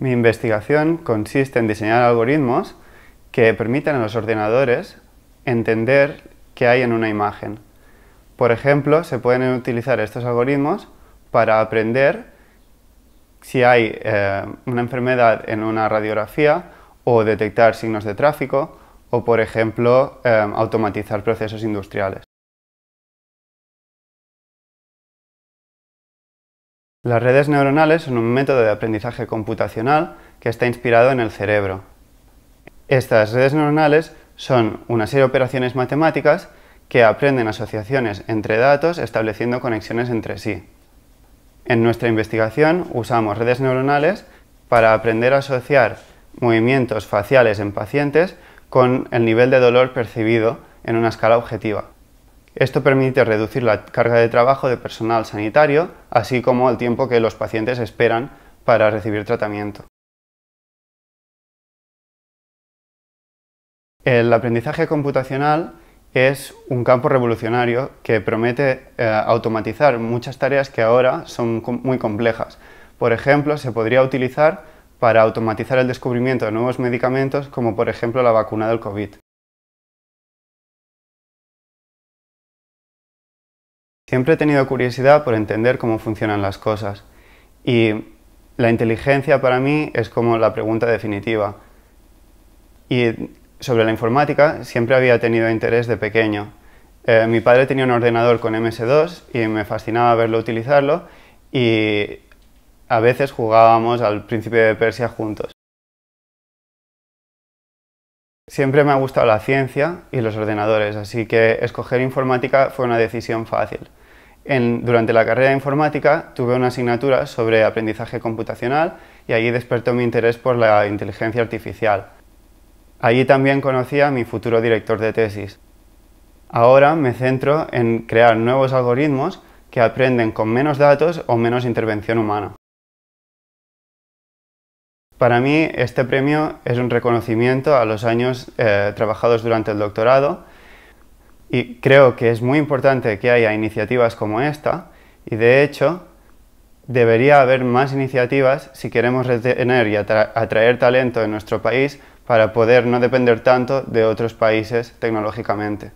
Mi investigación consiste en diseñar algoritmos que permitan a los ordenadores entender qué hay en una imagen. Por ejemplo, se pueden utilizar estos algoritmos para aprender si hay eh, una enfermedad en una radiografía o detectar signos de tráfico o, por ejemplo, eh, automatizar procesos industriales. Las redes neuronales son un método de aprendizaje computacional que está inspirado en el cerebro. Estas redes neuronales son una serie de operaciones matemáticas que aprenden asociaciones entre datos estableciendo conexiones entre sí. En nuestra investigación usamos redes neuronales para aprender a asociar movimientos faciales en pacientes con el nivel de dolor percibido en una escala objetiva. Esto permite reducir la carga de trabajo de personal sanitario, así como el tiempo que los pacientes esperan para recibir tratamiento. El aprendizaje computacional es un campo revolucionario que promete eh, automatizar muchas tareas que ahora son muy complejas. Por ejemplo, se podría utilizar para automatizar el descubrimiento de nuevos medicamentos, como por ejemplo la vacuna del COVID. Siempre he tenido curiosidad por entender cómo funcionan las cosas y la inteligencia para mí es como la pregunta definitiva. Y sobre la informática siempre había tenido interés de pequeño. Eh, mi padre tenía un ordenador con MS2 y me fascinaba verlo utilizarlo y a veces jugábamos al príncipe de Persia juntos. Siempre me ha gustado la ciencia y los ordenadores, así que escoger informática fue una decisión fácil durante la carrera de informática tuve una asignatura sobre aprendizaje computacional y allí despertó mi interés por la inteligencia artificial. Allí también conocí a mi futuro director de tesis. Ahora me centro en crear nuevos algoritmos que aprenden con menos datos o menos intervención humana. Para mí este premio es un reconocimiento a los años eh, trabajados durante el doctorado y creo que es muy importante que haya iniciativas como esta y de hecho debería haber más iniciativas si queremos retener y atraer talento en nuestro país para poder no depender tanto de otros países tecnológicamente.